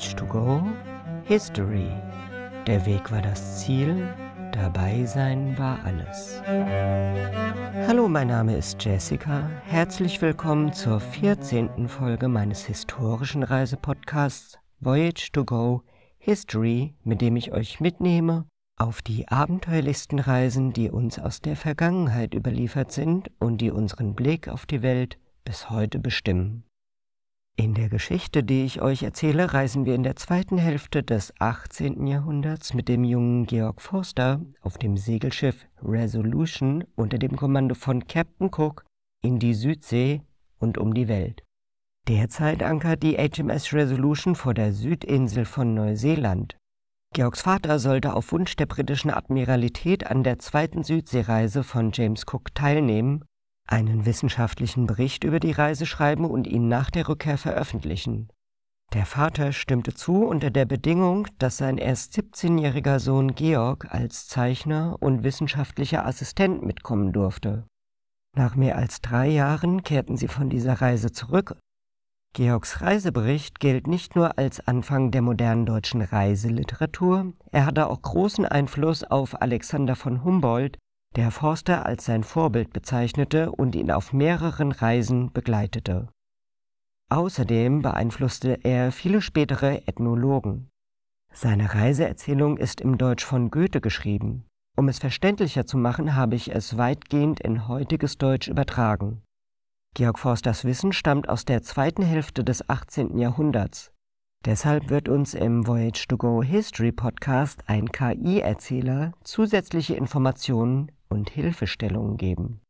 Knowledge to Go History. Der Weg war das Ziel, dabei sein war alles. Hallo, mein Name ist Jessica. Herzlich willkommen zur 14. Folge meines historischen Reisepodcasts Voyage to Go History, mit dem ich euch mitnehme auf die abenteuerlichsten Reisen, die uns aus der Vergangenheit überliefert sind und die unseren Blick auf die Welt bis heute bestimmen. In der Geschichte, die ich euch erzähle, reisen wir in der zweiten Hälfte des 18. Jahrhunderts mit dem jungen Georg Forster auf dem Segelschiff Resolution unter dem Kommando von Captain Cook in die Südsee und um die Welt. Derzeit ankert die HMS Resolution vor der Südinsel von Neuseeland. Georgs Vater sollte auf Wunsch der britischen Admiralität an der zweiten Südseereise von James Cook teilnehmen einen wissenschaftlichen Bericht über die Reise schreiben und ihn nach der Rückkehr veröffentlichen. Der Vater stimmte zu unter der Bedingung, dass sein erst 17-jähriger Sohn Georg als Zeichner und wissenschaftlicher Assistent mitkommen durfte. Nach mehr als drei Jahren kehrten sie von dieser Reise zurück. Georgs Reisebericht gilt nicht nur als Anfang der modernen deutschen Reiseliteratur, er hatte auch großen Einfluss auf Alexander von Humboldt, der Forster als sein Vorbild bezeichnete und ihn auf mehreren Reisen begleitete. Außerdem beeinflusste er viele spätere Ethnologen. Seine Reiseerzählung ist im Deutsch von Goethe geschrieben. Um es verständlicher zu machen, habe ich es weitgehend in heutiges Deutsch übertragen. Georg Forsters Wissen stammt aus der zweiten Hälfte des 18. Jahrhunderts. Deshalb wird uns im Voyage to Go History Podcast ein KI-Erzähler zusätzliche Informationen und Hilfestellungen geben.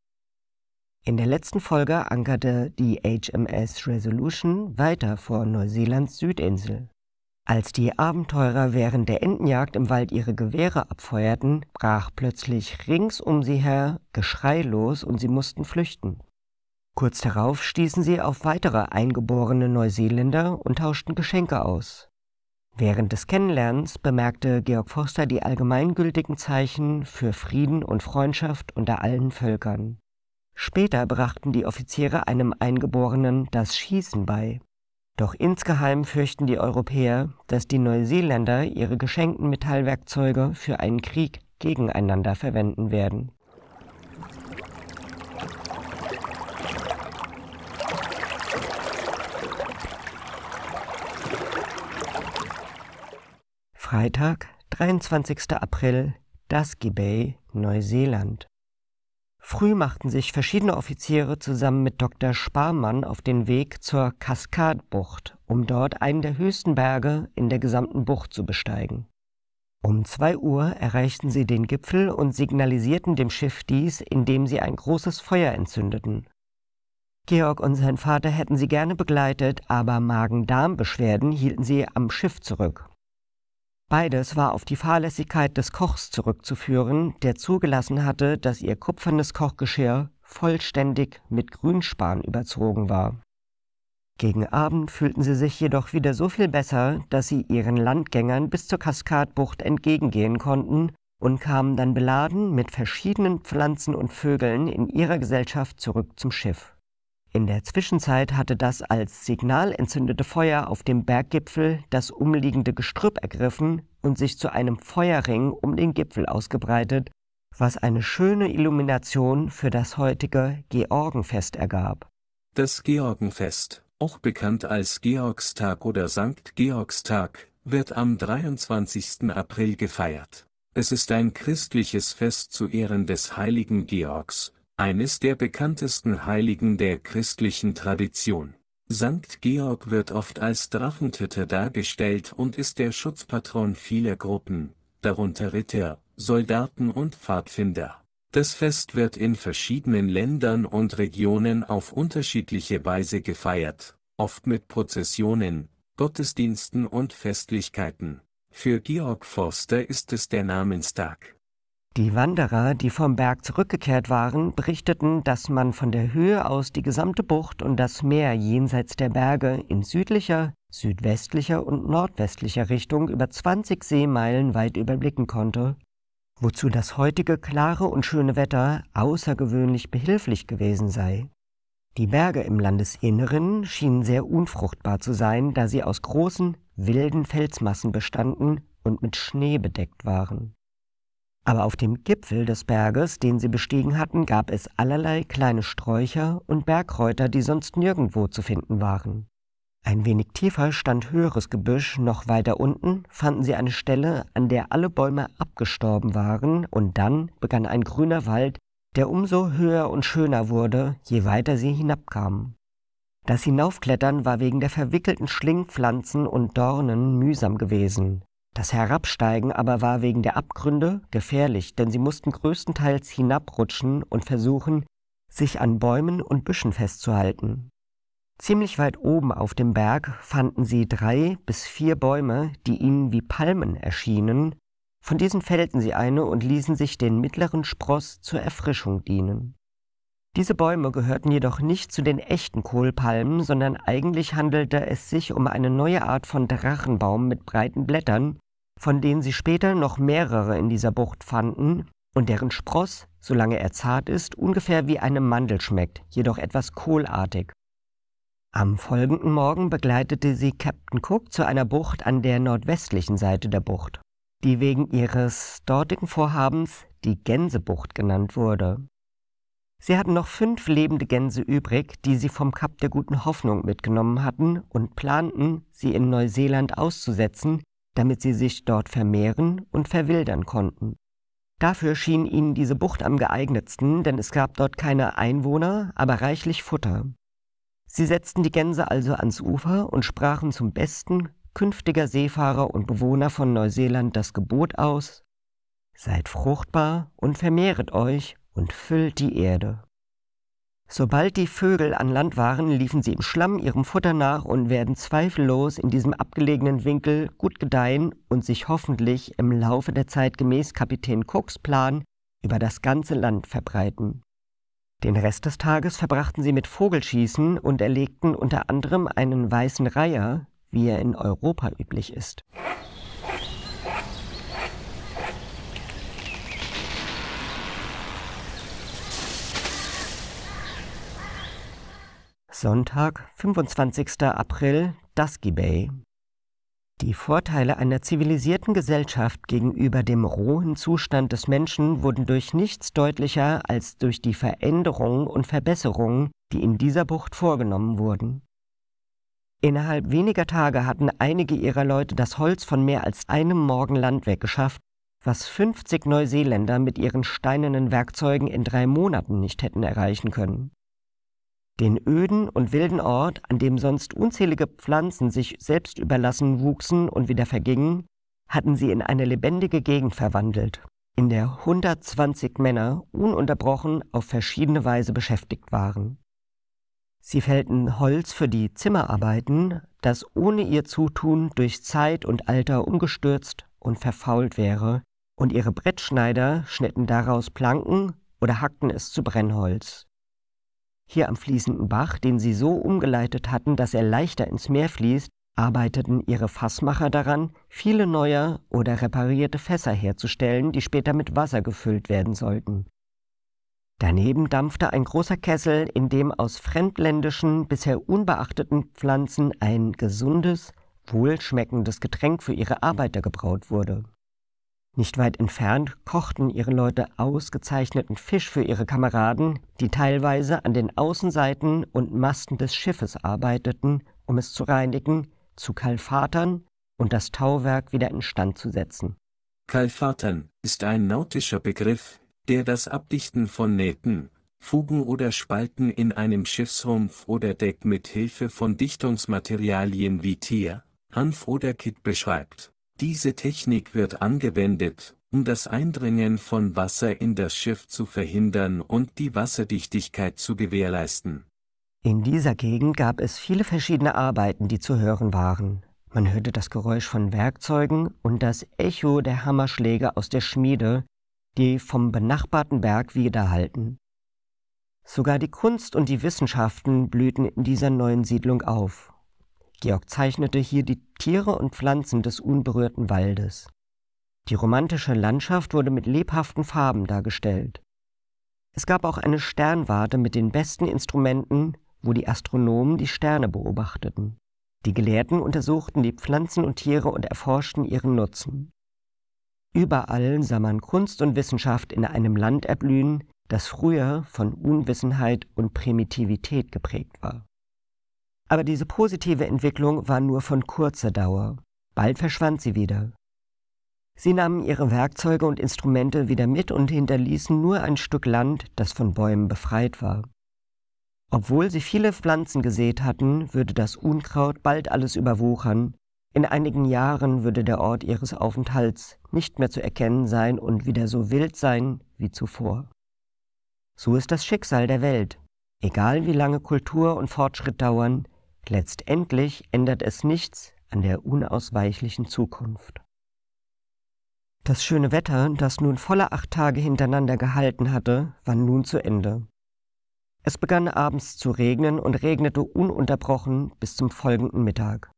In der letzten Folge ankerte die HMS Resolution weiter vor Neuseelands Südinsel. Als die Abenteurer während der Entenjagd im Wald ihre Gewehre abfeuerten, brach plötzlich rings um sie her Geschrei los und sie mussten flüchten. Kurz darauf stießen sie auf weitere eingeborene Neuseeländer und tauschten Geschenke aus. Während des Kennenlernens bemerkte Georg Forster die allgemeingültigen Zeichen für Frieden und Freundschaft unter allen Völkern. Später brachten die Offiziere einem Eingeborenen das Schießen bei. Doch insgeheim fürchten die Europäer, dass die Neuseeländer ihre geschenkten Metallwerkzeuge für einen Krieg gegeneinander verwenden werden. Freitag, 23. April, Dusky Bay, Neuseeland. Früh machten sich verschiedene Offiziere zusammen mit Dr. Sparmann auf den Weg zur Kaskadbucht, um dort einen der höchsten Berge in der gesamten Bucht zu besteigen. Um 2 Uhr erreichten sie den Gipfel und signalisierten dem Schiff dies, indem sie ein großes Feuer entzündeten. Georg und sein Vater hätten sie gerne begleitet, aber Magen-Darm-Beschwerden hielten sie am Schiff zurück. Beides war auf die Fahrlässigkeit des Kochs zurückzuführen, der zugelassen hatte, dass ihr kupfernes Kochgeschirr vollständig mit Grünspan überzogen war. Gegen Abend fühlten sie sich jedoch wieder so viel besser, dass sie ihren Landgängern bis zur Kaskadbucht entgegengehen konnten und kamen dann beladen mit verschiedenen Pflanzen und Vögeln in ihrer Gesellschaft zurück zum Schiff. In der Zwischenzeit hatte das als Signal entzündete Feuer auf dem Berggipfel das umliegende Gestrüpp ergriffen und sich zu einem Feuerring um den Gipfel ausgebreitet, was eine schöne Illumination für das heutige Georgenfest ergab. Das Georgenfest, auch bekannt als Georgstag oder Sankt Georgstag, wird am 23. April gefeiert. Es ist ein christliches Fest zu Ehren des heiligen Georgs, eines der bekanntesten Heiligen der christlichen Tradition. Sankt Georg wird oft als Drachentitter dargestellt und ist der Schutzpatron vieler Gruppen, darunter Ritter, Soldaten und Pfadfinder. Das Fest wird in verschiedenen Ländern und Regionen auf unterschiedliche Weise gefeiert, oft mit Prozessionen, Gottesdiensten und Festlichkeiten. Für Georg Forster ist es der Namenstag. Die Wanderer, die vom Berg zurückgekehrt waren, berichteten, dass man von der Höhe aus die gesamte Bucht und das Meer jenseits der Berge in südlicher, südwestlicher und nordwestlicher Richtung über 20 Seemeilen weit überblicken konnte, wozu das heutige klare und schöne Wetter außergewöhnlich behilflich gewesen sei. Die Berge im Landesinneren schienen sehr unfruchtbar zu sein, da sie aus großen, wilden Felsmassen bestanden und mit Schnee bedeckt waren. Aber auf dem Gipfel des Berges, den sie bestiegen hatten, gab es allerlei kleine Sträucher und Bergkräuter, die sonst nirgendwo zu finden waren. Ein wenig tiefer stand höheres Gebüsch, noch weiter unten fanden sie eine Stelle, an der alle Bäume abgestorben waren, und dann begann ein grüner Wald, der umso höher und schöner wurde, je weiter sie hinabkamen. Das Hinaufklettern war wegen der verwickelten Schlingpflanzen und Dornen mühsam gewesen, das Herabsteigen aber war wegen der Abgründe gefährlich, denn sie mussten größtenteils hinabrutschen und versuchen, sich an Bäumen und Büschen festzuhalten. Ziemlich weit oben auf dem Berg fanden sie drei bis vier Bäume, die ihnen wie Palmen erschienen, von diesen fällten sie eine und ließen sich den mittleren Spross zur Erfrischung dienen. Diese Bäume gehörten jedoch nicht zu den echten Kohlpalmen, sondern eigentlich handelte es sich um eine neue Art von Drachenbaum mit breiten Blättern, von denen sie später noch mehrere in dieser Bucht fanden und deren Spross, solange er zart ist, ungefähr wie eine Mandel schmeckt, jedoch etwas kohlartig. Am folgenden Morgen begleitete sie Captain Cook zu einer Bucht an der nordwestlichen Seite der Bucht, die wegen ihres dortigen Vorhabens die Gänsebucht genannt wurde. Sie hatten noch fünf lebende Gänse übrig, die sie vom Kap der guten Hoffnung mitgenommen hatten und planten, sie in Neuseeland auszusetzen, damit sie sich dort vermehren und verwildern konnten. Dafür schien ihnen diese Bucht am geeignetsten, denn es gab dort keine Einwohner, aber reichlich Futter. Sie setzten die Gänse also ans Ufer und sprachen zum Besten künftiger Seefahrer und Bewohner von Neuseeland das Gebot aus Seid fruchtbar und vermehret euch und füllt die Erde. Sobald die Vögel an Land waren, liefen sie im Schlamm ihrem Futter nach und werden zweifellos in diesem abgelegenen Winkel gut gedeihen und sich hoffentlich im Laufe der Zeit gemäß Kapitän Cooks Plan über das ganze Land verbreiten. Den Rest des Tages verbrachten sie mit Vogelschießen und erlegten unter anderem einen weißen Reiher, wie er in Europa üblich ist. Sonntag, 25. April, Dusky Bay. Die Vorteile einer zivilisierten Gesellschaft gegenüber dem rohen Zustand des Menschen wurden durch nichts deutlicher als durch die Veränderungen und Verbesserungen, die in dieser Bucht vorgenommen wurden. Innerhalb weniger Tage hatten einige ihrer Leute das Holz von mehr als einem Morgen Land weggeschafft, was 50 Neuseeländer mit ihren steinernen Werkzeugen in drei Monaten nicht hätten erreichen können den öden und wilden Ort, an dem sonst unzählige Pflanzen sich selbst überlassen wuchsen und wieder vergingen, hatten sie in eine lebendige Gegend verwandelt, in der 120 Männer ununterbrochen auf verschiedene Weise beschäftigt waren. Sie fällten Holz für die Zimmerarbeiten, das ohne ihr Zutun durch Zeit und Alter umgestürzt und verfault wäre, und ihre Brettschneider schnitten daraus Planken oder hackten es zu Brennholz. Hier am fließenden Bach, den sie so umgeleitet hatten, dass er leichter ins Meer fließt, arbeiteten ihre Fassmacher daran, viele neue oder reparierte Fässer herzustellen, die später mit Wasser gefüllt werden sollten. Daneben dampfte ein großer Kessel, in dem aus fremdländischen, bisher unbeachteten Pflanzen ein gesundes, wohlschmeckendes Getränk für ihre Arbeiter gebraut wurde. Nicht weit entfernt kochten ihre Leute ausgezeichneten Fisch für ihre Kameraden, die teilweise an den Außenseiten und Masten des Schiffes arbeiteten, um es zu reinigen, zu kalfatern und das Tauwerk wieder instand zu setzen. Kalfatern ist ein nautischer Begriff, der das Abdichten von Nähten, Fugen oder Spalten in einem Schiffsrumpf oder Deck mit Hilfe von Dichtungsmaterialien wie Tier, Hanf oder Kitt beschreibt. Diese Technik wird angewendet, um das Eindringen von Wasser in das Schiff zu verhindern und die Wasserdichtigkeit zu gewährleisten. In dieser Gegend gab es viele verschiedene Arbeiten, die zu hören waren. Man hörte das Geräusch von Werkzeugen und das Echo der Hammerschläge aus der Schmiede, die vom benachbarten Berg widerhallten. Sogar die Kunst und die Wissenschaften blühten in dieser neuen Siedlung auf. Georg zeichnete hier die Tiere und Pflanzen des unberührten Waldes. Die romantische Landschaft wurde mit lebhaften Farben dargestellt. Es gab auch eine Sternwarte mit den besten Instrumenten, wo die Astronomen die Sterne beobachteten. Die Gelehrten untersuchten die Pflanzen und Tiere und erforschten ihren Nutzen. Überall sah man Kunst und Wissenschaft in einem Land erblühen, das früher von Unwissenheit und Primitivität geprägt war. Aber diese positive Entwicklung war nur von kurzer Dauer. Bald verschwand sie wieder. Sie nahmen ihre Werkzeuge und Instrumente wieder mit und hinterließen nur ein Stück Land, das von Bäumen befreit war. Obwohl sie viele Pflanzen gesät hatten, würde das Unkraut bald alles überwuchern. In einigen Jahren würde der Ort ihres Aufenthalts nicht mehr zu erkennen sein und wieder so wild sein wie zuvor. So ist das Schicksal der Welt. Egal wie lange Kultur und Fortschritt dauern, Letztendlich ändert es nichts an der unausweichlichen Zukunft. Das schöne Wetter, das nun volle acht Tage hintereinander gehalten hatte, war nun zu Ende. Es begann abends zu regnen und regnete ununterbrochen bis zum folgenden Mittag.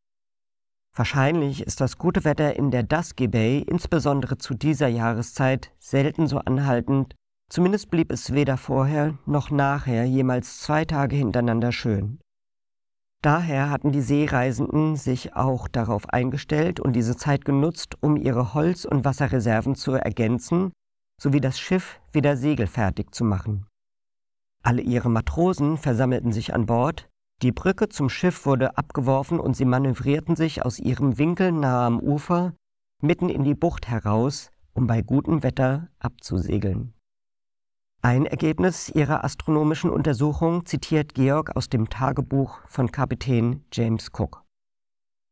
Wahrscheinlich ist das gute Wetter in der Dusky Bay insbesondere zu dieser Jahreszeit selten so anhaltend, zumindest blieb es weder vorher noch nachher jemals zwei Tage hintereinander schön. Daher hatten die Seereisenden sich auch darauf eingestellt und diese Zeit genutzt, um ihre Holz- und Wasserreserven zu ergänzen sowie das Schiff wieder segelfertig zu machen. Alle ihre Matrosen versammelten sich an Bord, die Brücke zum Schiff wurde abgeworfen und sie manövrierten sich aus ihrem Winkel nahe am Ufer mitten in die Bucht heraus, um bei gutem Wetter abzusegeln. Ein Ergebnis ihrer astronomischen Untersuchung zitiert Georg aus dem Tagebuch von Kapitän James Cook.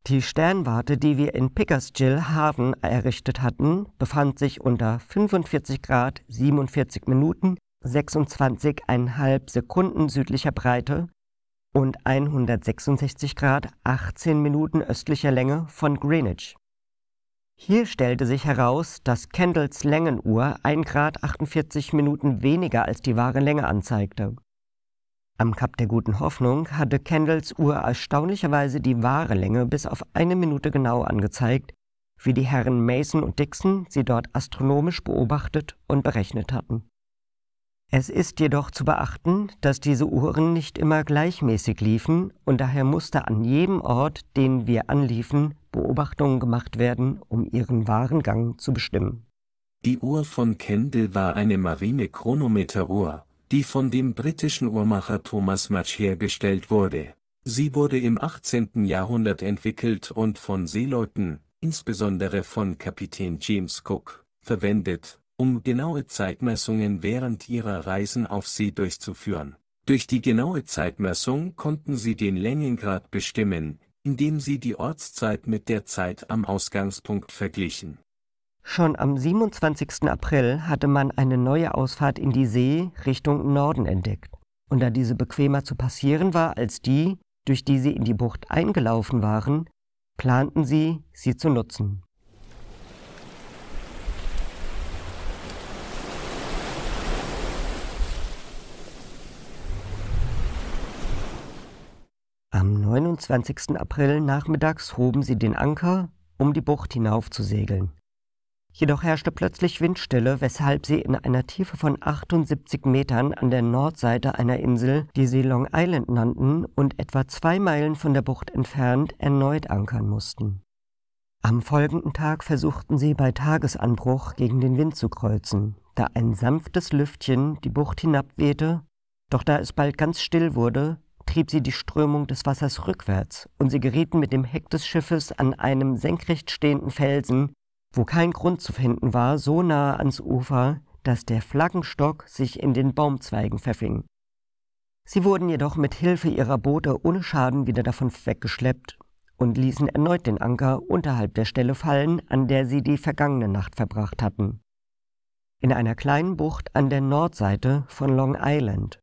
Die Sternwarte, die wir in Pickersgill Haven errichtet hatten, befand sich unter 45 Grad 47 Minuten 26,5 Sekunden südlicher Breite und 166 Grad 18 Minuten östlicher Länge von Greenwich. Hier stellte sich heraus, dass Kendalls Längenuhr 1 Grad 48 Minuten weniger als die wahre Länge anzeigte. Am Kap der Guten Hoffnung hatte Kendalls Uhr erstaunlicherweise die wahre Länge bis auf eine Minute genau angezeigt, wie die Herren Mason und Dixon sie dort astronomisch beobachtet und berechnet hatten. Es ist jedoch zu beachten, dass diese Uhren nicht immer gleichmäßig liefen und daher musste an jedem Ort, den wir anliefen, Beobachtungen gemacht werden, um ihren wahren Gang zu bestimmen. Die Uhr von Kendall war eine marine chronometer die von dem britischen Uhrmacher Thomas Match hergestellt wurde. Sie wurde im 18. Jahrhundert entwickelt und von Seeleuten, insbesondere von Kapitän James Cook, verwendet um genaue Zeitmessungen während ihrer Reisen auf See durchzuführen. Durch die genaue Zeitmessung konnten sie den Längengrad bestimmen, indem sie die Ortszeit mit der Zeit am Ausgangspunkt verglichen. Schon am 27. April hatte man eine neue Ausfahrt in die See Richtung Norden entdeckt. Und da diese bequemer zu passieren war als die, durch die sie in die Bucht eingelaufen waren, planten sie, sie zu nutzen. 29. April nachmittags hoben sie den Anker, um die Bucht hinauf zu segeln. Jedoch herrschte plötzlich Windstille, weshalb sie in einer Tiefe von 78 Metern an der Nordseite einer Insel, die sie Long Island nannten und etwa zwei Meilen von der Bucht entfernt, erneut ankern mussten. Am folgenden Tag versuchten sie bei Tagesanbruch gegen den Wind zu kreuzen, da ein sanftes Lüftchen die Bucht hinabwehte, doch da es bald ganz still wurde, trieb sie die Strömung des Wassers rückwärts und sie gerieten mit dem Heck des Schiffes an einem senkrecht stehenden Felsen, wo kein Grund zu finden war, so nahe ans Ufer, dass der Flaggenstock sich in den Baumzweigen verfing. Sie wurden jedoch mit Hilfe ihrer Boote ohne Schaden wieder davon weggeschleppt und ließen erneut den Anker unterhalb der Stelle fallen, an der sie die vergangene Nacht verbracht hatten. In einer kleinen Bucht an der Nordseite von Long Island.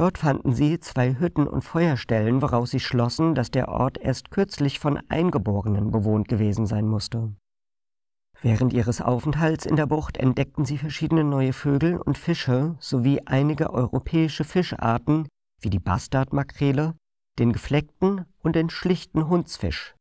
Dort fanden sie zwei Hütten und Feuerstellen, woraus sie schlossen, dass der Ort erst kürzlich von Eingeborenen bewohnt gewesen sein musste. Während ihres Aufenthalts in der Bucht entdeckten sie verschiedene neue Vögel und Fische sowie einige europäische Fischarten wie die Bastardmakrele, den gefleckten und den schlichten Hundsfisch.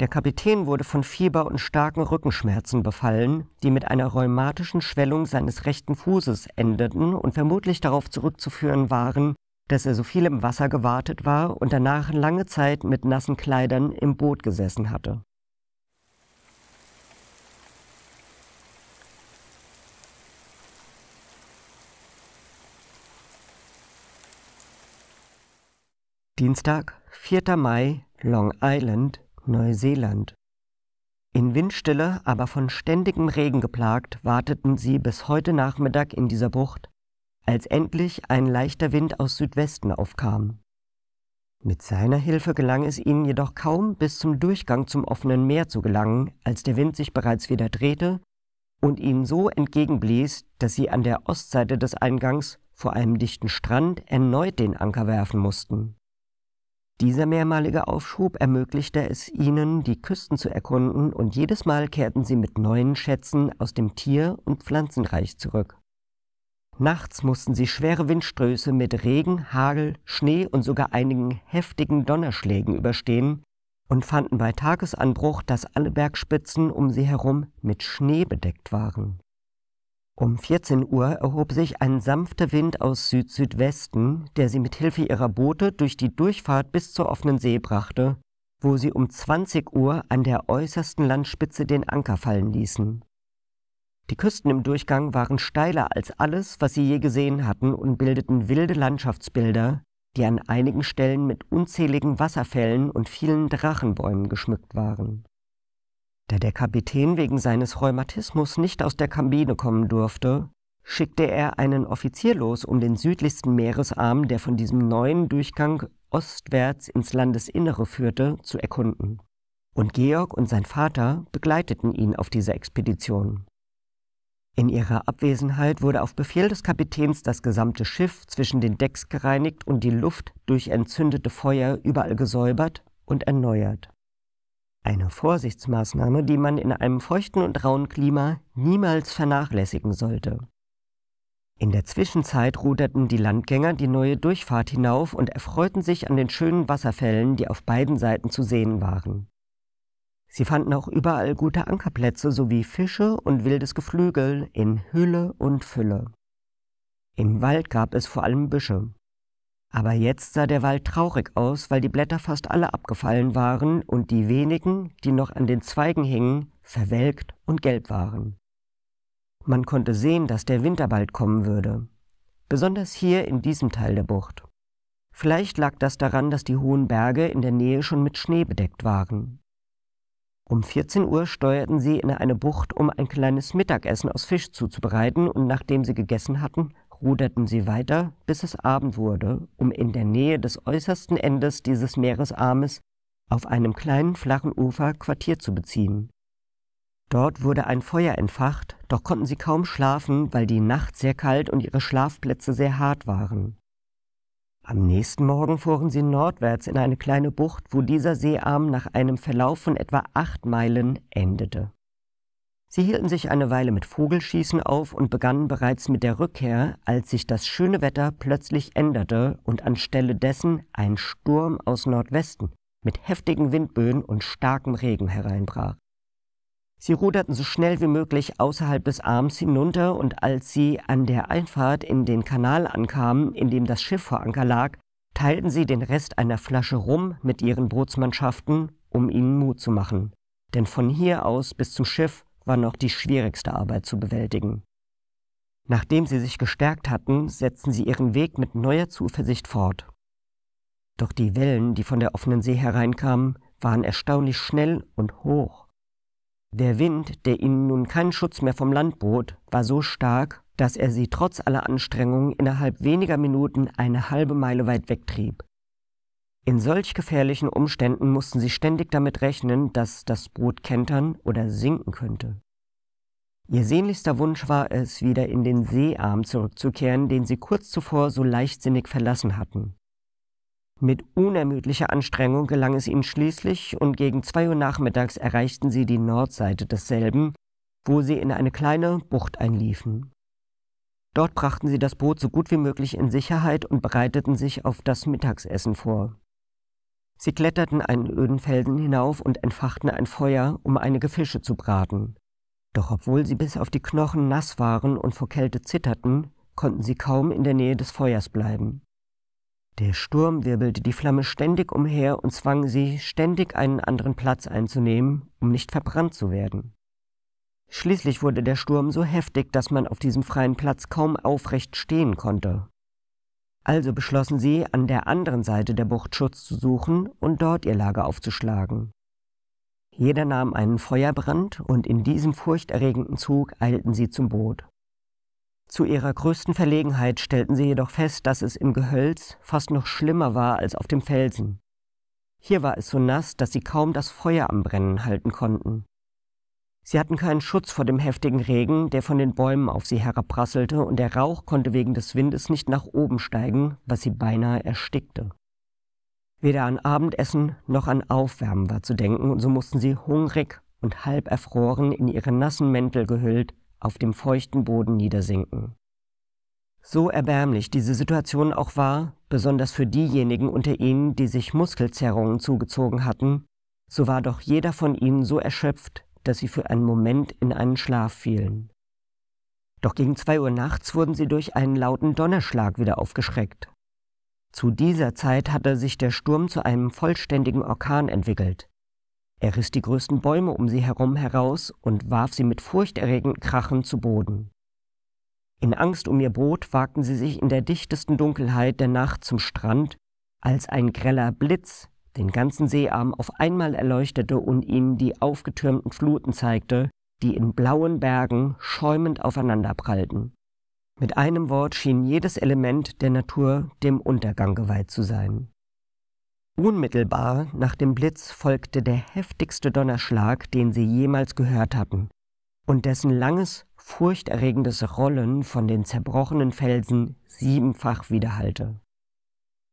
Der Kapitän wurde von Fieber und starken Rückenschmerzen befallen, die mit einer rheumatischen Schwellung seines rechten Fußes endeten und vermutlich darauf zurückzuführen waren, dass er so viel im Wasser gewartet war und danach lange Zeit mit nassen Kleidern im Boot gesessen hatte. Dienstag, 4. Mai, Long Island, Neuseeland. In Windstille, aber von ständigem Regen geplagt, warteten sie bis heute Nachmittag in dieser Bucht, als endlich ein leichter Wind aus Südwesten aufkam. Mit seiner Hilfe gelang es ihnen jedoch kaum, bis zum Durchgang zum offenen Meer zu gelangen, als der Wind sich bereits wieder drehte und ihnen so entgegenblies, dass sie an der Ostseite des Eingangs vor einem dichten Strand erneut den Anker werfen mussten. Dieser mehrmalige Aufschub ermöglichte es ihnen, die Küsten zu erkunden, und jedes Mal kehrten sie mit neuen Schätzen aus dem Tier- und Pflanzenreich zurück. Nachts mussten sie schwere Windströße mit Regen, Hagel, Schnee und sogar einigen heftigen Donnerschlägen überstehen und fanden bei Tagesanbruch, dass alle Bergspitzen um sie herum mit Schnee bedeckt waren. Um 14 Uhr erhob sich ein sanfter Wind aus Süd-Südwesten, der sie mit Hilfe ihrer Boote durch die Durchfahrt bis zur offenen See brachte, wo sie um 20 Uhr an der äußersten Landspitze den Anker fallen ließen. Die Küsten im Durchgang waren steiler als alles, was sie je gesehen hatten und bildeten wilde Landschaftsbilder, die an einigen Stellen mit unzähligen Wasserfällen und vielen Drachenbäumen geschmückt waren. Da der Kapitän wegen seines Rheumatismus nicht aus der Kabine kommen durfte, schickte er einen Offizier los, um den südlichsten Meeresarm, der von diesem neuen Durchgang ostwärts ins Landesinnere führte, zu erkunden. Und Georg und sein Vater begleiteten ihn auf dieser Expedition. In ihrer Abwesenheit wurde auf Befehl des Kapitäns das gesamte Schiff zwischen den Decks gereinigt und die Luft durch entzündete Feuer überall gesäubert und erneuert. Eine Vorsichtsmaßnahme, die man in einem feuchten und rauen Klima niemals vernachlässigen sollte. In der Zwischenzeit ruderten die Landgänger die neue Durchfahrt hinauf und erfreuten sich an den schönen Wasserfällen, die auf beiden Seiten zu sehen waren. Sie fanden auch überall gute Ankerplätze sowie Fische und wildes Geflügel in Hülle und Fülle. Im Wald gab es vor allem Büsche. Aber jetzt sah der Wald traurig aus, weil die Blätter fast alle abgefallen waren und die wenigen, die noch an den Zweigen hingen, verwelkt und gelb waren. Man konnte sehen, dass der Winter bald kommen würde, besonders hier in diesem Teil der Bucht. Vielleicht lag das daran, dass die hohen Berge in der Nähe schon mit Schnee bedeckt waren. Um 14 Uhr steuerten sie in eine Bucht, um ein kleines Mittagessen aus Fisch zuzubereiten, und nachdem sie gegessen hatten, ruderten sie weiter, bis es Abend wurde, um in der Nähe des äußersten Endes dieses Meeresarmes auf einem kleinen flachen Ufer Quartier zu beziehen. Dort wurde ein Feuer entfacht, doch konnten sie kaum schlafen, weil die Nacht sehr kalt und ihre Schlafplätze sehr hart waren. Am nächsten Morgen fuhren sie nordwärts in eine kleine Bucht, wo dieser Seearm nach einem Verlauf von etwa acht Meilen endete. Sie hielten sich eine Weile mit Vogelschießen auf und begannen bereits mit der Rückkehr, als sich das schöne Wetter plötzlich änderte und anstelle dessen ein Sturm aus Nordwesten mit heftigen Windböen und starkem Regen hereinbrach. Sie ruderten so schnell wie möglich außerhalb des Arms hinunter und als sie an der Einfahrt in den Kanal ankamen, in dem das Schiff vor Anker lag, teilten sie den Rest einer Flasche Rum mit ihren Bootsmannschaften, um ihnen Mut zu machen. Denn von hier aus bis zum Schiff war noch die schwierigste Arbeit zu bewältigen. Nachdem sie sich gestärkt hatten, setzten sie ihren Weg mit neuer Zuversicht fort. Doch die Wellen, die von der offenen See hereinkamen, waren erstaunlich schnell und hoch. Der Wind, der ihnen nun keinen Schutz mehr vom Land bot, war so stark, dass er sie trotz aller Anstrengungen innerhalb weniger Minuten eine halbe Meile weit wegtrieb. In solch gefährlichen Umständen mussten sie ständig damit rechnen, dass das Boot kentern oder sinken könnte. Ihr sehnlichster Wunsch war es, wieder in den Seearm zurückzukehren, den sie kurz zuvor so leichtsinnig verlassen hatten. Mit unermüdlicher Anstrengung gelang es ihnen schließlich und gegen zwei Uhr nachmittags erreichten sie die Nordseite desselben, wo sie in eine kleine Bucht einliefen. Dort brachten sie das Boot so gut wie möglich in Sicherheit und bereiteten sich auf das Mittagsessen vor. Sie kletterten einen öden Felsen hinauf und entfachten ein Feuer, um einige Fische zu braten. Doch obwohl sie bis auf die Knochen nass waren und vor Kälte zitterten, konnten sie kaum in der Nähe des Feuers bleiben. Der Sturm wirbelte die Flamme ständig umher und zwang sie, ständig einen anderen Platz einzunehmen, um nicht verbrannt zu werden. Schließlich wurde der Sturm so heftig, dass man auf diesem freien Platz kaum aufrecht stehen konnte. Also beschlossen sie, an der anderen Seite der Bucht Schutz zu suchen und dort ihr Lager aufzuschlagen. Jeder nahm einen Feuerbrand und in diesem furchterregenden Zug eilten sie zum Boot. Zu ihrer größten Verlegenheit stellten sie jedoch fest, dass es im Gehölz fast noch schlimmer war als auf dem Felsen. Hier war es so nass, dass sie kaum das Feuer am Brennen halten konnten. Sie hatten keinen Schutz vor dem heftigen Regen, der von den Bäumen auf sie herabprasselte, und der Rauch konnte wegen des Windes nicht nach oben steigen, was sie beinahe erstickte. Weder an Abendessen noch an Aufwärmen war zu denken, und so mussten sie hungrig und halb erfroren in ihre nassen Mäntel gehüllt auf dem feuchten Boden niedersinken. So erbärmlich diese Situation auch war, besonders für diejenigen unter ihnen, die sich Muskelzerrungen zugezogen hatten, so war doch jeder von ihnen so erschöpft, dass sie für einen Moment in einen Schlaf fielen. Doch gegen zwei Uhr nachts wurden sie durch einen lauten Donnerschlag wieder aufgeschreckt. Zu dieser Zeit hatte sich der Sturm zu einem vollständigen Orkan entwickelt. Er riss die größten Bäume um sie herum heraus und warf sie mit furchterregendem Krachen zu Boden. In Angst um ihr Boot wagten sie sich in der dichtesten Dunkelheit der Nacht zum Strand, als ein greller Blitz den ganzen Seearm auf einmal erleuchtete und ihnen die aufgetürmten Fluten zeigte, die in blauen Bergen schäumend aufeinanderprallten. Mit einem Wort schien jedes Element der Natur dem Untergang geweiht zu sein. Unmittelbar nach dem Blitz folgte der heftigste Donnerschlag, den sie jemals gehört hatten, und dessen langes, furchterregendes Rollen von den zerbrochenen Felsen siebenfach widerhallte.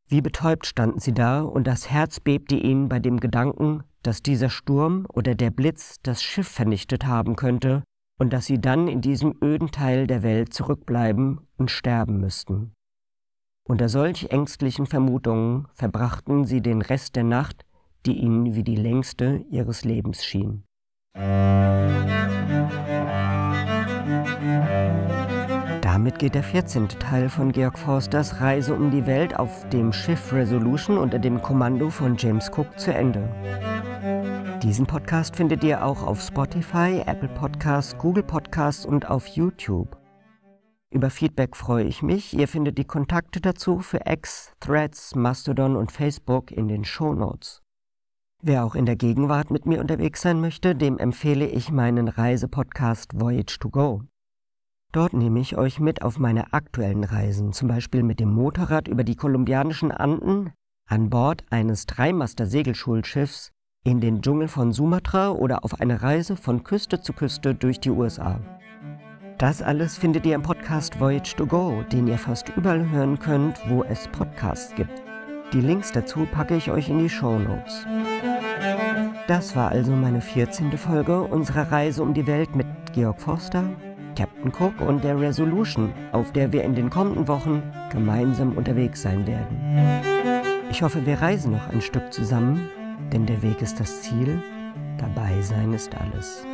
Wie betäubt standen sie da, und das Herz bebte ihnen bei dem Gedanken, dass dieser Sturm oder der Blitz das Schiff vernichtet haben könnte und dass sie dann in diesem öden Teil der Welt zurückbleiben und sterben müssten. Unter solch ängstlichen Vermutungen verbrachten sie den Rest der Nacht, die ihnen wie die längste ihres Lebens schien. Damit geht der 14. Teil von Georg Forsters Reise um die Welt auf dem Schiff Resolution unter dem Kommando von James Cook zu Ende. Diesen Podcast findet ihr auch auf Spotify, Apple Podcasts, Google Podcasts und auf YouTube. Über Feedback freue ich mich. Ihr findet die Kontakte dazu für X, Threads, Mastodon und Facebook in den Show Notes. Wer auch in der Gegenwart mit mir unterwegs sein möchte, dem empfehle ich meinen Reisepodcast Voyage to Go. Dort nehme ich euch mit auf meine aktuellen Reisen, zum Beispiel mit dem Motorrad über die kolumbianischen Anden, an Bord eines Dreimaster Segelschulschiffs, in den Dschungel von Sumatra oder auf eine Reise von Küste zu Küste durch die USA. Das alles findet ihr im Podcast Voyage to Go, den ihr fast überall hören könnt, wo es Podcasts gibt. Die Links dazu packe ich euch in die Show Notes. Das war also meine 14. Folge unserer Reise um die Welt mit Georg Forster, Captain Cook und der Resolution, auf der wir in den kommenden Wochen gemeinsam unterwegs sein werden. Ich hoffe, wir reisen noch ein Stück zusammen, denn der Weg ist das Ziel, dabei sein ist alles.